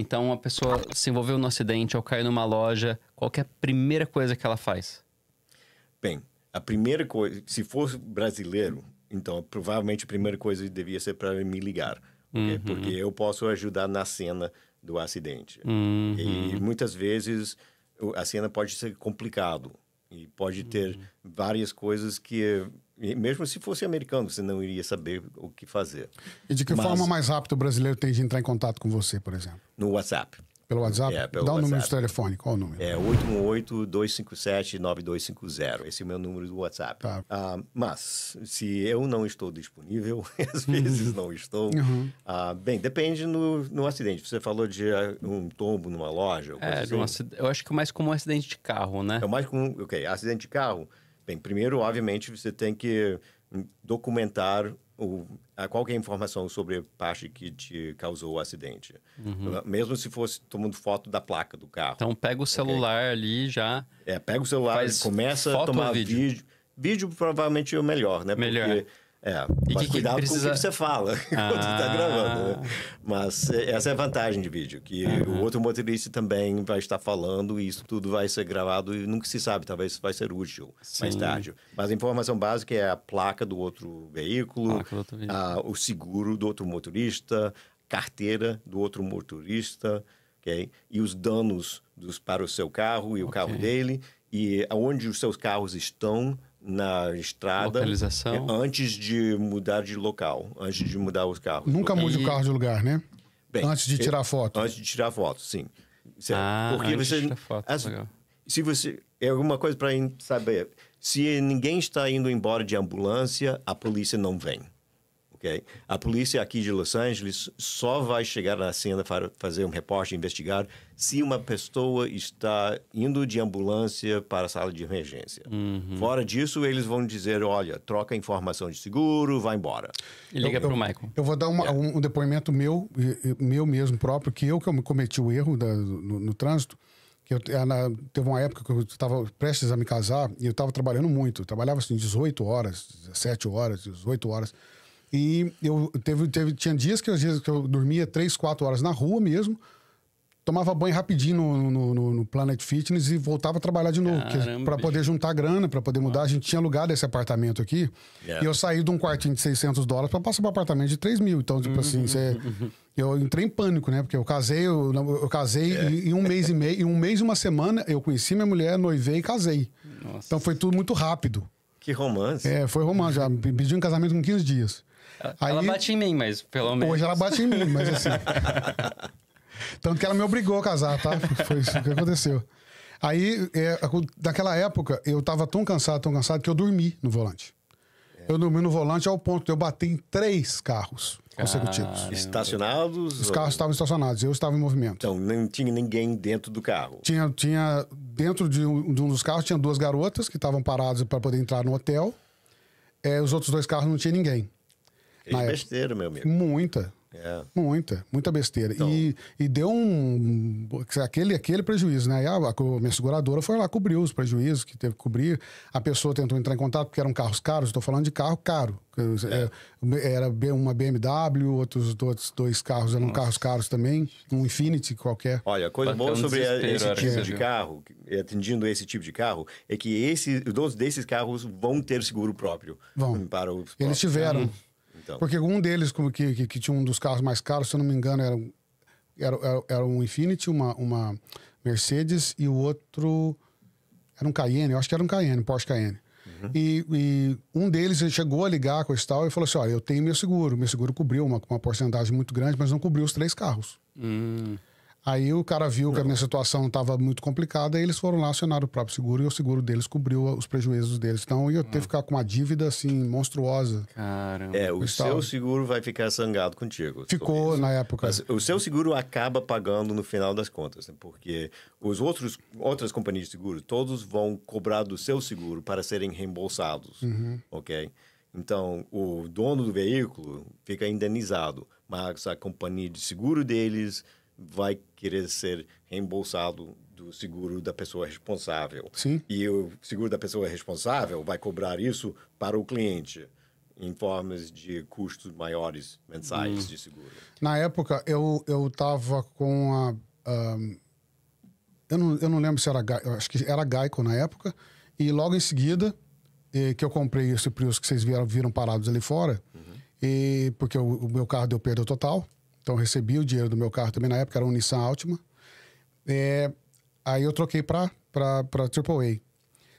Então, uma pessoa se envolveu no acidente ou caiu numa loja, qual é a primeira coisa que ela faz? Bem, a primeira coisa, se fosse brasileiro, então provavelmente a primeira coisa devia ser para me ligar, uhum. okay? porque eu posso ajudar na cena do acidente. Uhum. E muitas vezes a cena pode ser complicado e pode ter uhum. várias coisas que mesmo se fosse americano, você não iria saber o que fazer. E de que Mas, forma mais rápido o brasileiro tem de entrar em contato com você, por exemplo? No WhatsApp. Pelo WhatsApp? É, pelo Dá o número de telefone, qual o número? É 818-257-9250. Esse é o meu número do WhatsApp. Tá. Ah, mas, se eu não estou disponível, às vezes uhum. não estou. Uhum. Ah, bem, depende no, no acidente. Você falou de ah, um tombo numa loja? É, assim. um eu acho que o mais comum é um acidente de carro, né? É o mais comum, ok. Acidente de carro Bem, primeiro, obviamente, você tem que documentar o, a qualquer é informação sobre a parte que te causou o acidente. Uhum. Então, mesmo se fosse tomando foto da placa do carro. Então, pega o celular okay? ali já. É, pega o celular, começa a tomar vídeo. vídeo. vídeo. provavelmente é o melhor, né? Melhor. Porque é, e mas que, cuidado que precisa... com o que você fala quando está ah. gravando. Né? Mas é, essa é a vantagem de vídeo, que uhum. o outro motorista também vai estar falando e isso tudo vai ser gravado e nunca se sabe, talvez vai ser útil Sim. mais tarde. Mas a informação básica é a placa do outro veículo, do outro a, o seguro do outro motorista, carteira do outro motorista, ok e os danos dos, para o seu carro e o okay. carro dele, e aonde os seus carros estão na estrada Localização. É antes de mudar de local, antes de mudar os carros. Nunca então, mude e... o carro de lugar, né? Bem, antes de é, tirar foto. Antes de tirar foto, sim. Certo? Ah, Porque antes você, de tirar foto, as, legal. Se você é alguma coisa para saber, se ninguém está indo embora de ambulância, a polícia não vem. A polícia aqui de Los Angeles só vai chegar na cena para fazer um reporte investigar se uma pessoa está indo de ambulância para a sala de emergência. Uhum. Fora disso, eles vão dizer: olha, troca informação de seguro, vai embora. E liga para o Michael. Eu vou dar uma, yeah. um depoimento meu, meu mesmo próprio, que eu que eu cometi o erro da, no, no, trânsito. Que eu, é, teve uma época que eu estava prestes a me casar e eu estava trabalhando muito. Eu trabalhava assim 18 horas, 17 horas, 18 horas. E eu teve, teve, tinha dias que, dias que eu dormia três quatro horas na rua mesmo, tomava banho rapidinho no, no, no, no Planet Fitness e voltava a trabalhar de novo. para poder juntar grana, para poder mudar. A gente tinha alugado esse apartamento aqui. Yeah. É. E eu saí de um quartinho de 600 dólares para passar para um apartamento de 3 mil. Então, tipo uhum. assim, eu entrei em pânico, né? Porque eu casei, eu, eu casei é. e, em um mês e meio, em um mês e uma semana, eu conheci minha mulher, noivei e casei. Nossa. Então foi tudo muito rápido. Que romance. É, foi romance. Já pediu um casamento com 15 dias. Aí, ela bate em mim, mas pelo menos. Hoje ela bate em mim, mas assim. Tanto que ela me obrigou a casar, tá? Foi isso que aconteceu. Aí, é, naquela época, eu tava tão cansado, tão cansado, que eu dormi no volante. É. Eu dormi no volante ao ponto de eu bater em três carros consecutivos. estacionados? Os ou... carros estavam estacionados, eu estava em movimento. Então, não tinha ninguém dentro do carro? Tinha, tinha dentro de um, de um dos carros, tinha duas garotas que estavam paradas para poder entrar no hotel. É, os outros dois carros não tinha ninguém. É na besteira, meu amigo. Muita. É. Muita, muita besteira. Então... E, e deu um. aquele, aquele prejuízo, né? E a, a minha seguradora foi lá, cobriu os prejuízos que teve que cobrir. A pessoa tentou entrar em contato porque eram carros caros, estou falando de carro caro. É. é era uma BMW, outros, outros dois carros eram Nossa. carros caros também, um Infinity qualquer. Olha, a coisa boa sobre esse tipo de carro, atendendo esse tipo de carro, é que esse, dois desses carros vão ter seguro próprio. Vão. Para os próprios. Eles tiveram. Uhum então. Porque um deles, que, que, que, tinha um dos carros mais caros, se eu não me engano, era, era, era, era um Infinity, uma, uma Mercedes, e o outro era um Cayenne, eu acho que era um Cayenne, Porsche Cayenne. Uhum. E, e, um deles chegou a ligar com esse tal e falou assim: Olha, eu tenho meu seguro. Meu seguro cobriu uma, uma porcentagem muito grande, mas não cobriu os três carros. Hum. Aí o cara viu que a minha situação estava muito complicada e eles foram lá acionar o próprio seguro e o seguro deles cobriu os prejuízos deles. Então eu ia ter que ficar com uma dívida assim monstruosa. Caramba. É, o Estava... seu seguro vai ficar sangado contigo. Ficou na época. Mas o seu seguro acaba pagando no final das contas, né? porque os outros outras companhias de seguro, todos vão cobrar do seu seguro para serem reembolsados. Uhum. OK? Então, o dono do veículo fica indenizado, mas a companhia de seguro deles vai querer ser reembolsado do seguro da pessoa responsável. Sim. E o seguro da pessoa responsável vai cobrar isso para o cliente em formas de custos maiores mensais hum. de seguro. Na época, eu estava com a... Um, eu, não, eu não lembro se era... Eu acho que era Gaico na época. E logo em seguida, eh, que eu comprei esse Prius que vocês viram, viram parados ali fora, uhum. e, porque o, o meu carro deu perda total então recebi o dinheiro do meu carro também na época, era um Nissan Altima. É, aí eu troquei para AAA.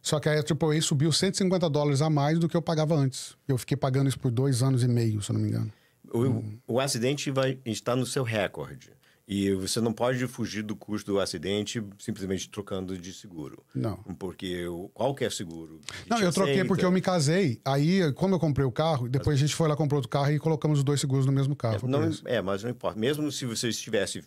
Só que aí a AAA subiu 150 dólares a mais do que eu pagava antes. Eu fiquei pagando isso por dois anos e meio, se eu não me engano. O, hum. o acidente vai estar no seu recorde. E você não pode fugir do custo do acidente simplesmente trocando de seguro. Não. Porque eu, qualquer é seguro. Não, eu troquei aceita. porque eu me casei. Aí, como eu comprei o carro, depois mas... a gente foi lá, comprou outro carro e colocamos os dois seguros no mesmo carro. É, não, é mas não importa. Mesmo se você estivesse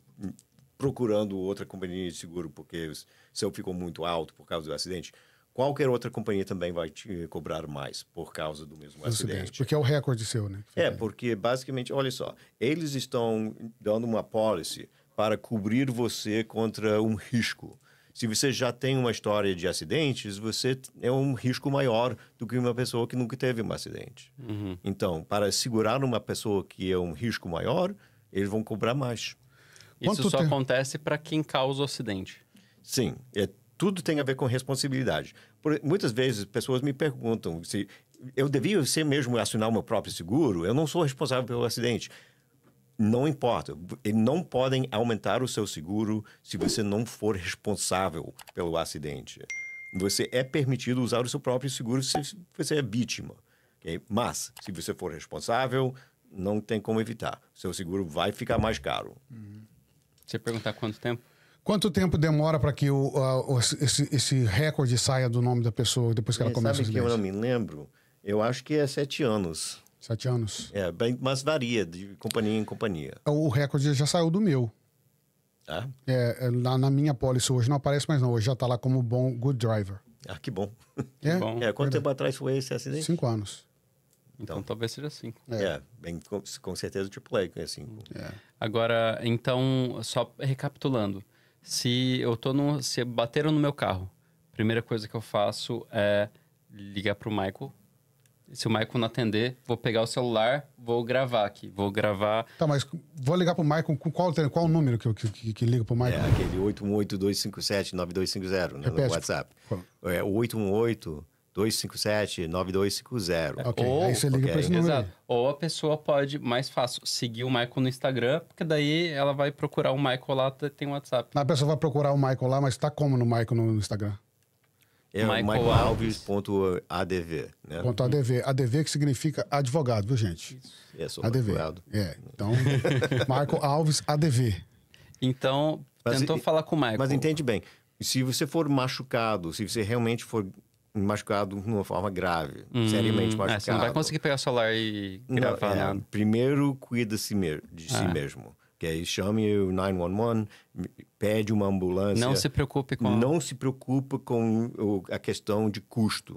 procurando outra companhia de seguro porque o seu ficou muito alto por causa do acidente, qualquer outra companhia também vai te cobrar mais por causa do mesmo acidente. acidente. Porque é o recorde seu, né? é, porque basicamente, olha só, eles estão dando uma policy para cobrir você contra um risco. Se você já tem uma história de acidentes, você é um risco maior do que uma pessoa que nunca teve um acidente. Uhum. Então, para segurar uma pessoa que é um risco maior, eles vão cobrar mais. Isso só tempo? acontece para quem causa o acidente. Sim, é tudo tem a ver com responsabilidade. Por, muitas vezes pessoas me perguntam se eu devia ser mesmo acionar o meu próprio seguro, eu não sou responsável pelo acidente. Não importa, eles não podem aumentar o seu seguro se você não for responsável pelo acidente. Você é permitido usar o seu próprio seguro se você é vítima. Okay? Mas, se você for responsável, não tem como evitar. Seu seguro vai ficar mais caro. Uhum. Você perguntar quanto tempo? Quanto tempo demora para que o, a, esse, esse, recorde saia do nome da pessoa depois que ela é, começa sabe a Sabe que eu não me lembro? Eu acho que é sete anos. Sete anos. É, bem, mas varia de companhia em companhia. O recorde já saiu do meu. Ah? É, é lá na minha polícia hoje não aparece mais não. Hoje já está lá como bom good driver. Ah, que bom. É, que bom. é quanto tempo atrás foi esse acidente? Cinco anos. Então, então, talvez seja cinco. É, é bem, com, com certeza o tipo é cinco. É. Agora, então, só recapitulando. Se eu tô no, se bateram no meu carro, primeira coisa que eu faço é ligar pro Michael. Se o Michael não atender, vou pegar o celular, vou gravar aqui, vou gravar. Tá, mas vou ligar pro Michael com qual, qual o número que, que, que, que liga pro é Michael? É aquele 818-257-9250, né, Repete. no WhatsApp. Qual? É 818 257-9250. É, ok, ou, aí você liga para esse número. Exato. Ou a pessoa pode, mais fácil, seguir o Michael no Instagram, porque daí ela vai procurar o Michael lá, tem o WhatsApp. A pessoa vai procurar o Michael lá, mas está como no Michael no Instagram? É michaelalves.adv, né? Ponto .adv. ADV que significa advogado, viu, gente? Isso. É, sou ADV. advogado. É, então, Michael Alves ADV. Então, mas, tentou e, falar com o Michael. Mas entende bem, se você for machucado, se você realmente for machucado de uma forma grave, hum, seriamente machucado. É, você não vai conseguir pegar o celular e gravar não, é, nada. Primeiro cuida -se de si ah. mesmo. Que aí chame o 911, pede uma ambulância. Não se preocupe com... Não se preocupe com a questão de custo.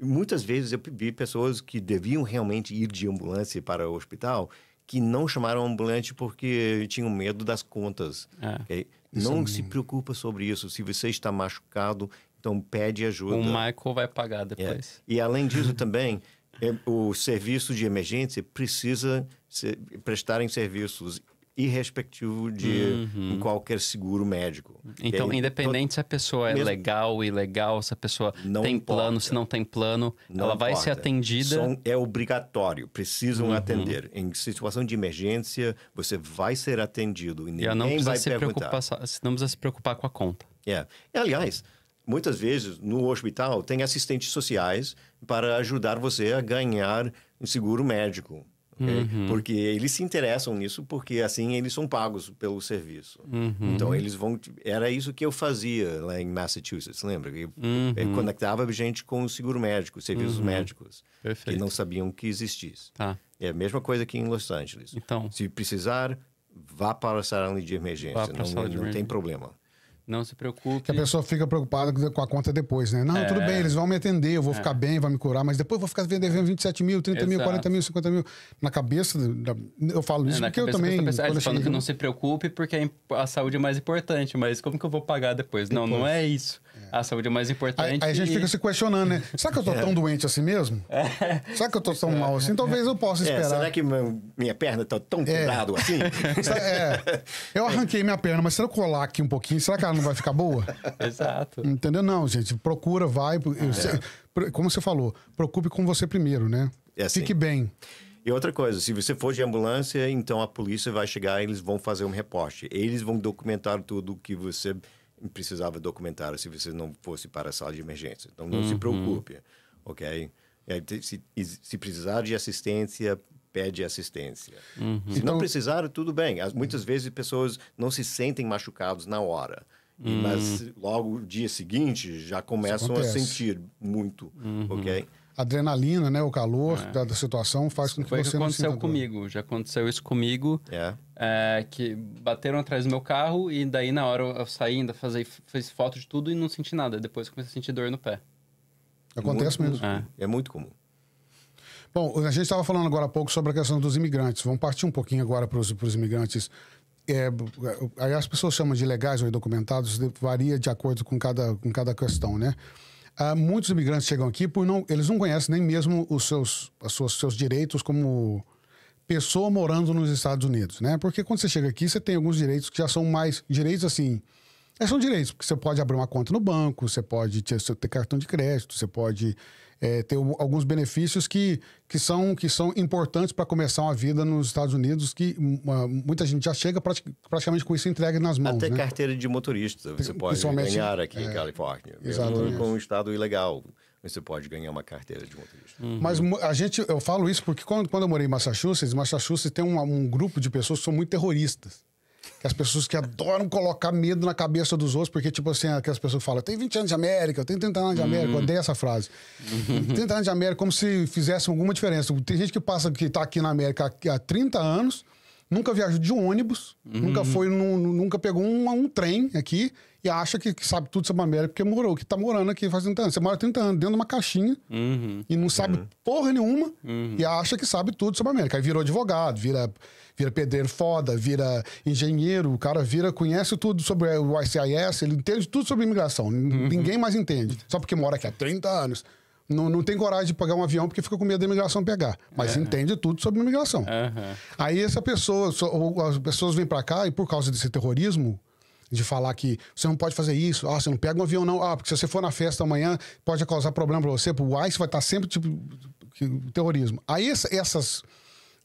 Muitas vezes eu vi pessoas que deviam realmente ir de ambulância para o hospital que não chamaram ambulante porque tinham medo das contas. É. Okay? Não Sim. É se preocupa sobre isso. Se você está machucado, então pede ajuda. O Michael vai pagar depois. É. E além disso também, é, o serviço de emergência precisa se, prestarem serviços irrespectivo de uhum. qualquer seguro médico. Então, aí, independente se a pessoa é legal ou ilegal, se a pessoa não tem importa. plano, se não tem plano, não ela importa. vai ser atendida. São... é obrigatório, precisam uhum. atender. Em situação de emergência, você vai ser atendido e ninguém e não vai se perguntar. Preocupar, não precisa se preocupar com a conta. É. Aliás, muitas vezes no hospital tem assistentes sociais para ajudar você a ganhar um seguro médico. Okay? Uhum. Porque eles se interessam nisso, porque assim eles são pagos pelo serviço. Uhum. Então eles vão. Era isso que eu fazia lá em Massachusetts, lembra? Eu, uhum. eu conectava gente com o seguro médico, serviços uhum. médicos, Perfeito. que não sabiam que existisse. Tá. É a mesma coisa aqui em Los Angeles. Então, se precisar, vá para a sala de emergência, não, não tem problema. Não se preocupe. Que a pessoa fica preocupada com a conta depois, né? Não, é... tudo bem, eles vão me atender, eu vou é... ficar bem, vão me curar, mas depois eu vou ficar devendo 27 mil, 30 Exato. mil, 40 mil, 50 mil. Na cabeça, da... eu falo isso é, porque eu também. Pessoa, ah, eles falam que não se preocupe porque é a saúde é mais importante, mas como que eu vou pagar depois? depois. Não, não é isso. É. A saúde é mais importante. Aí, aí a gente e... fica se questionando, né? Será que eu tô tão doente assim mesmo? É. Será que eu tô tão mal assim? Talvez eu possa esperar. será que minha perna tá tão curada assim? eu arranquei minha perna, mas se eu colar aqui um pouquinho, será que a não vai ficar boa? Exato. Entendeu? Não, gente. Procura, vai. É. Como você falou, preocupe com você primeiro, né? É assim. Fique bem. E outra coisa, se você for de ambulância, então a polícia vai chegar e eles vão fazer um reporte. Eles vão documentar tudo que você precisava documentar se você não fosse para a sala de emergência. Então não uhum. se preocupe, ok? Se, se precisar de assistência, pede assistência. Uhum. Se não então precisar, tudo bem. Muitas vezes pessoas não se sentem machucados na hora. Hum. Mas logo o dia seguinte já começam a sentir muito, uhum. ok? Adrenalina, né? O calor é. da, da, situação faz com que Foi você que aconteceu não sinta comigo, já aconteceu isso comigo. É. é. Que bateram atrás do meu carro e daí na hora eu, saí ainda, fazer, fiz foto de tudo e não senti nada. Depois eu comecei a sentir dor no pé. Acontece muito, mesmo. É. é muito comum. Bom, a gente estava falando agora há pouco sobre a questão dos imigrantes. Vamos partir um pouquinho agora para os imigrantes é, aí as pessoas chamam de legais ou indocumentados, varia de acordo com cada, com cada questão, né? Ah, muitos imigrantes chegam aqui por não, eles não conhecem nem mesmo os seus, as suas, seus direitos como pessoa morando nos Estados Unidos, né? Porque quando você chega aqui, você tem alguns direitos que já são mais direitos assim, esses é, são direitos, porque você pode abrir uma conta no banco, você pode ter, ter cartão de crédito, você pode é, ter alguns benefícios que, que, são, que são importantes para começar uma vida nos Estados Unidos, que uma, muita gente já chega praticamente com isso entregue nas mãos. Até né? carteira de motorista você pode ganhar aqui é, em Califórnia, mesmo com um estado ilegal você pode ganhar uma carteira de motorista. Uhum. Mas a gente, eu falo isso porque quando, quando eu morei em Massachusetts, Massachusetts tem um, um grupo de pessoas que são muito terroristas que as pessoas que adoram colocar medo na cabeça dos outros, porque, tipo assim, aquelas pessoas falam, tem 20 anos de América, eu tenho 30 anos de América, uhum. eu odeio essa frase. 30 anos de América, como se fizesse alguma diferença. Tem gente que passa, que tá aqui na América há 30 anos, nunca viajou de ônibus, uhum. nunca foi, num, nunca pegou um, um, trem aqui e acha que, que sabe tudo sobre a América porque morou, que tá morando aqui faz 30 anos. Você mora 30 anos dentro de uma caixinha uhum. e não sabe uhum. porra nenhuma uhum. e acha que sabe tudo sobre a América. Aí virou advogado, vira, vira pedreiro foda, vira engenheiro, o cara vira, conhece tudo sobre o ICIS, ele entende tudo sobre imigração. Uhum. Ninguém mais entende, só porque mora aqui há 30 anos não, não tem coragem de pagar um avião porque fica com medo da imigração pegar. Mas é. entende tudo sobre imigração. Uhum. Aí essa pessoa, as pessoas vêm para cá e por causa desse terrorismo, de falar que você não pode fazer isso, ah, você não pega um avião não, ah, porque se você for na festa amanhã pode causar problema para você, pro ICE vai estar tá sempre tipo terrorismo. Aí essas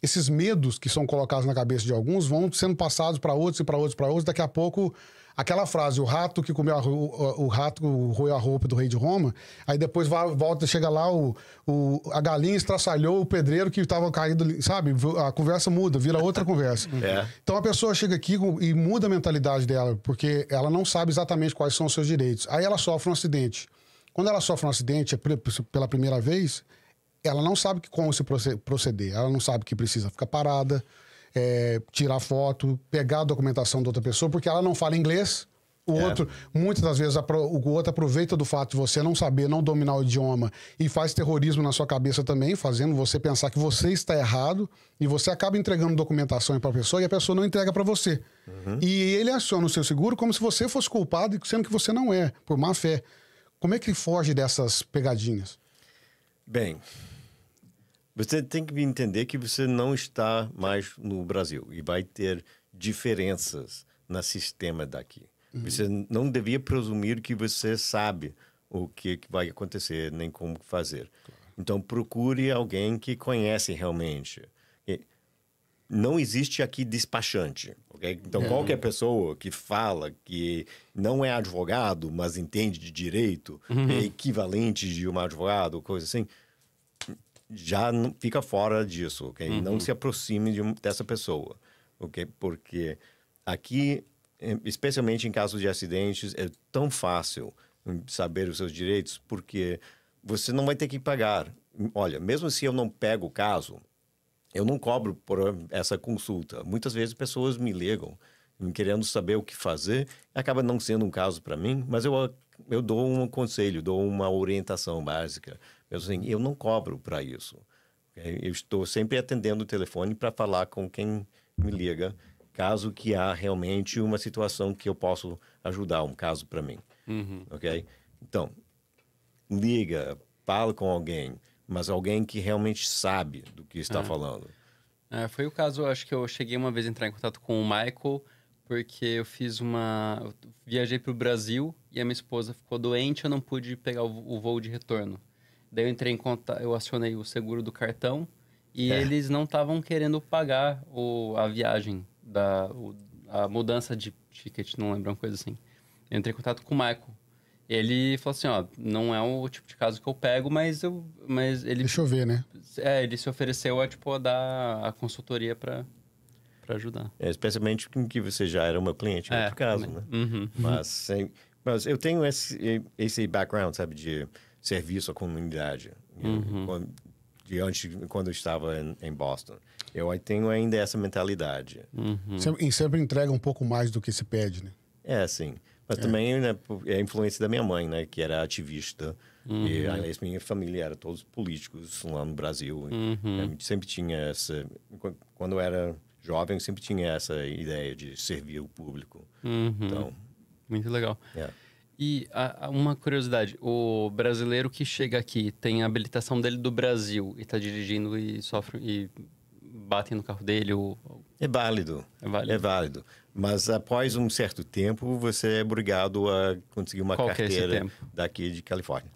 esses medos que são colocados na cabeça de alguns vão sendo passados para outros e para outros para outros, daqui a pouco aquela frase, o rato que comeu a, o, o rato roeu a roupa do rei de Roma, aí depois volta, chega lá, o, o a galinha estraçalhou o pedreiro que estava caído, sabe? A conversa muda, vira outra conversa. É. Então a pessoa chega aqui e muda a mentalidade dela, porque ela não sabe exatamente quais são os seus direitos. Aí ela sofre um acidente. Quando ela sofre um acidente é pela primeira vez, ela não sabe como se proceder, ela não sabe que precisa ficar parada, é, tirar foto, pegar a documentação da outra pessoa, porque ela não fala inglês. O é. outro, muitas das vezes, o outro aproveita do fato de você não saber, não dominar o idioma e faz terrorismo na sua cabeça também, fazendo você pensar que você está errado e você acaba entregando documentação para a pessoa e a pessoa não entrega para você. Uhum. E ele aciona o seu seguro como se você fosse culpado, sendo que você não é, por má fé. Como é que ele foge dessas pegadinhas? Bem, você tem que entender que você não está mais no Brasil e vai ter diferenças no sistema daqui. Uhum. Você não devia presumir que você sabe o que vai acontecer nem como fazer. Claro. Então procure alguém que conhece realmente. Não existe aqui despachante, ok? Então é. qualquer pessoa que fala que não é advogado, mas entende de direito, uhum. é equivalente de um advogado, coisa assim já fica fora disso, ok? Uhum. Não se aproxime de, dessa pessoa, ok? Porque aqui, eh, especialmente em casos de acidentes, é tão fácil hum, saber os seus direitos, porque você não vai ter que pagar. Olha, mesmo se eu não pego o caso, eu não cobro por ah, essa consulta. Muitas vezes pessoas me ligam hum, querendo saber o que fazer, acaba não sendo um caso para mim, mas eu, ah, eu dou um conselho, dou uma orientação básica. Eu, assim, eu não cobro para isso. Eu estou sempre atendendo o telefone para falar com quem me liga, caso que há realmente uma situação que eu posso ajudar, um caso para mim. Uhum. Ok? Então, liga, fala com alguém, mas alguém que realmente sabe do que está é. falando. É, foi o caso, acho que eu cheguei uma vez a entrar em contato com o Michael, porque eu fiz uma. Eu viajei para o Brasil e a minha esposa ficou doente, eu não pude pegar o voo de retorno. Daí eu entrei em conta eu acionei o seguro do cartão e é. eles não estavam querendo pagar o, a viagem, da, o, a mudança de ticket, não lembro, uma coisa assim. Eu entrei em contato com o Michael. Ele falou assim, ó, não é o tipo de caso que eu pego, mas eu, mas ele Deixa eu ver, né? É, ele se ofereceu a tipo a dar a consultoria para para ajudar. É, especialmente em que você já era uma cliente, é, outro caso, também. né? Uhum. Mas, mas eu tenho esse, esse background, sabe, de serviço à comunidade. Uhum. Quando, quando eu estava em, em, Boston. Eu tenho ainda essa mentalidade. Uhum. Sempre, e sempre entrega um pouco mais do que se pede, né? É, sim. Mas é. também né, é a influência da minha mãe, né? Que era ativista. Uhum. E a minha família era todos políticos lá no Brasil. Uhum. Sempre tinha essa... Quando eu era jovem, sempre tinha essa ideia de servir o público. Uhum. Então... Muito legal. É. E a, a uma curiosidade, o brasileiro que chega aqui tem a habilitação dele do Brasil e está dirigindo e sofre e batem no carro dele ou... É válido. É válido. É válido. Mas após um certo tempo, você é obrigado a conseguir uma Qual é carteira é daqui de Califórnia.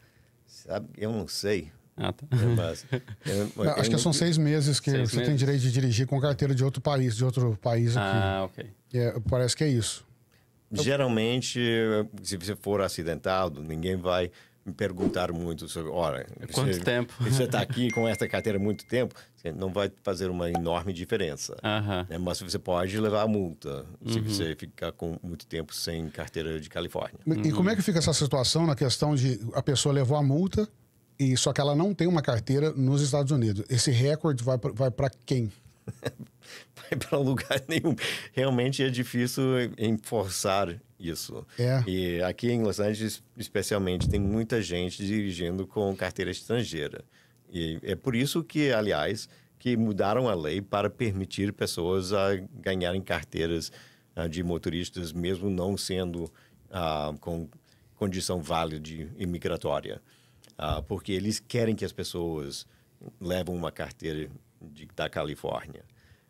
Sabe? Eu não sei. Ah, tá. Mas, é é, acho que são seis meses que seis você meses? tem direito de dirigir com carteira de outro país, de outro país aqui. Ah, ok. É, parece que é isso. Geralmente, se você for acidentado, ninguém vai me perguntar muito sobre, olha, quanto você, tempo? Você está aqui com essa carteira há muito tempo, não vai fazer uma enorme diferença. Uh -huh. né? Mas você pode levar a multa se uh uhum. -huh. você ficar com muito tempo sem carteira de Califórnia. E, uh -huh. como é que uhum. fica essa situação na questão de a pessoa levou a multa e só que ela não tem uma carteira nos Estados Unidos? Esse recorde vai para quem? vai para lugar nenhum. Realmente é difícil enforçar isso. É. E aqui em Los Angeles, especialmente, tem muita gente dirigindo com carteira estrangeira. E é por isso que, aliás, que mudaram a lei para permitir pessoas a ganharem carteiras ah, de motoristas, mesmo não sendo ah, com condição válida imigratória. Ah, porque eles querem que as pessoas levam uma carteira de, da Califórnia.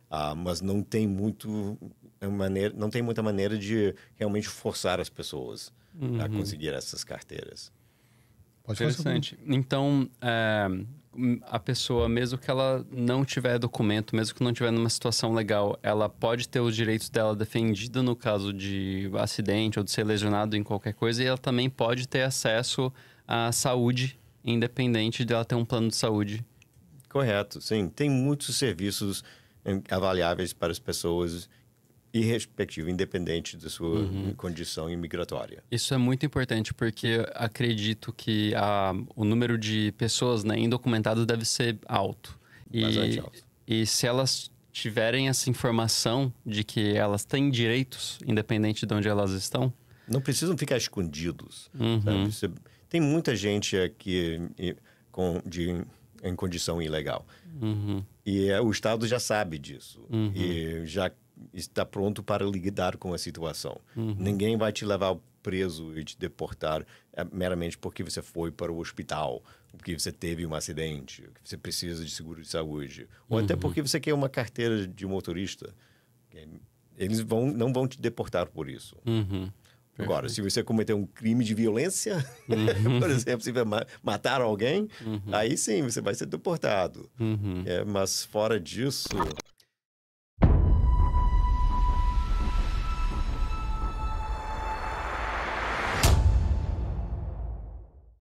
Ah, mas não tem muito é maneira, não tem muita maneira de realmente forçar as pessoas uhum. a conseguir essas carteiras. Pode Interessante. Então, é, a pessoa, mesmo que ela não tiver documento, mesmo que não tiver numa situação legal, ela pode ter os direitos dela defendidos no caso de acidente ou de ser lesionado em qualquer coisa, e ela também pode ter acesso à saúde, independente de ela ter um plano de saúde Correto, sim. Tem muitos serviços hum, avaliáveis para as pessoas irrespectivo, independente da sua uhum. Hum, condição imigratória. Isso é muito importante porque acredito que a, o número de pessoas né, indocumentadas deve ser alto. E, alto. E se elas tiverem essa informação de que elas têm direitos, independente de onde elas estão... Não precisam ficar escondidos. Uhum. Você, tem muita gente aqui com, de em condição ilegal. Uhum. E é, o Estado já sabe disso uhum. e já está pronto para lidar com a situação. Uhum. Ninguém vai te levar preso e te deportar eh, meramente porque você foi para o hospital, porque você teve um acidente, que você precisa de seguro de saúde, ou até uhum. porque você quer uma carteira de motorista. Eles vão, não vão te deportar por isso. Uhum. Agora, se você cometer um crime de violência, uhum. por exemplo, se matar alguém, uhum. aí sim você vai ser deportado. Uhum. É, mas fora disso.